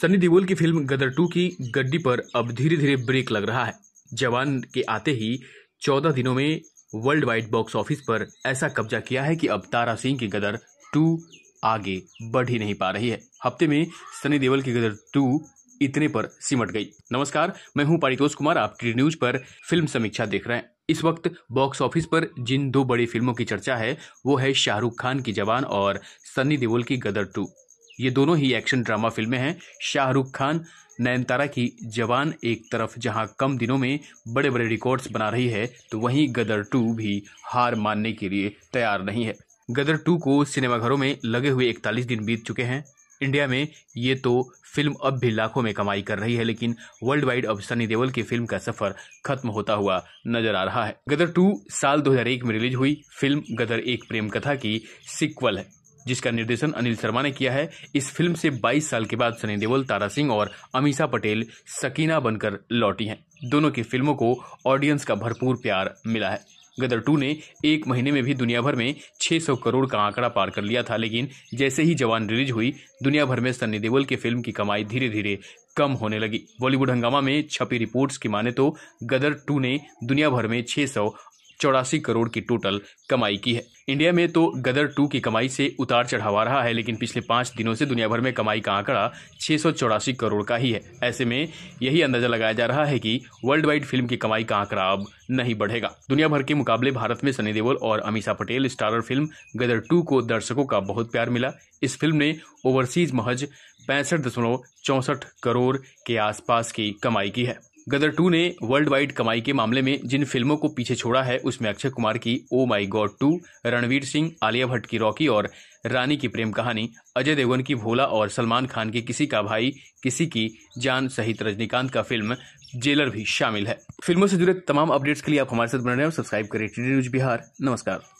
सनी देओल की film Gadar to की गड्डी पर अब धीरे धीरे ब्रेक लग रहा है जवान के आते ही चौदह दिनों में वर्ल्ड वाइड बॉक्स ऑफिस पर ऐसा कब्जा किया है कि अब तारा सिंह की गदर टू आगे बढ़ ही नहीं पा रही है हफ्ते में सनी देओल की गदर टू इतने पर सिमट गई नमस्कार मैं हूं पारितोष कुमार आप टी न्यूज पर फिल्म समीक्षा देख रहे हैं इस वक्त बॉक्स ऑफिस पर जिन दो बड़ी फिल्मों की चर्चा है वो है शाहरुख खान की जवान और सनी देओल की गदर टू ये दोनों ही एक्शन ड्रामा फिल्में हैं शाहरुख खान नयनतारा की जवान एक तरफ जहां कम दिनों में बड़े बड़े रिकॉर्ड्स बना रही है तो वहीं गदर टू भी हार मानने के लिए तैयार नहीं है गदर टू को सिनेमाघरों में लगे हुए इकतालीस दिन बीत चुके हैं इंडिया में ये तो फिल्म अब भी लाखों में कमाई कर रही है लेकिन वर्ल्ड वाइड अब सनी देओल की फिल्म का सफर खत्म होता हुआ नजर आ रहा है गदर टू साल 2001 में रिलीज हुई फिल्म गदर एक प्रेम कथा की सिक्वल है जिसका निर्देशन अनिल शर्मा ने किया है इस फिल्म से 22 साल के बाद सनी देओल तारा सिंह और अमीषा पटेल सकीना बनकर लौटी हैं दोनों की फिल्मों को ऑडियंस का भरपूर प्यार मिला है गदर टू ने एक महीने में भी दुनिया भर में 600 करोड़ का आंकड़ा पार कर लिया था लेकिन जैसे ही जवान रिलीज हुई दुनिया भर में सन्नी देओल की फिल्म की कमाई धीरे धीरे कम होने लगी बॉलीवुड हंगामा में छपी रिपोर्ट्स की माने तो गदर टू ने दुनिया भर में 600 चौरासी करोड़ की टोटल कमाई की है इंडिया में तो गदर टू की कमाई से उतार चढ़ाव आ रहा है लेकिन पिछले पांच दिनों से दुनिया भर में कमाई का आंकड़ा छह करोड़ का ही है ऐसे में यही अंदाजा लगाया जा रहा है कि वर्ल्ड वाइड फिल्म की कमाई का आंकड़ा अब नहीं बढ़ेगा दुनिया भर के मुकाबले भारत में सनी देओल और Ameesha Patel starrer film Gadar two को दर्शकों का बहुत प्यार मिला इस फिल्म ने ओवरसीज महज पैंसठ दशमलव चौसठ करोड़ के आसपास की कमाई की है गदर टू ने वर्ल्ड वाइड कमाई के मामले में जिन फिल्मों को पीछे छोड़ा है उसमें अक्षय कुमार की O my God two Ranveer Singh Alia Bhatt की रॉकी और रानी की प्रेम कहानी अजय देवगन की भोला और सलमान खान की किसी का भाई किसी की जान सहित रजनीकांत का फिल्म जेलर भी शामिल है फिल्मों से जुड़े तमाम अपडेट्स के लिए आप हमारे साथ बने रहे और सब्सक्राइब करें टी न्यूज बिहार नमस्कार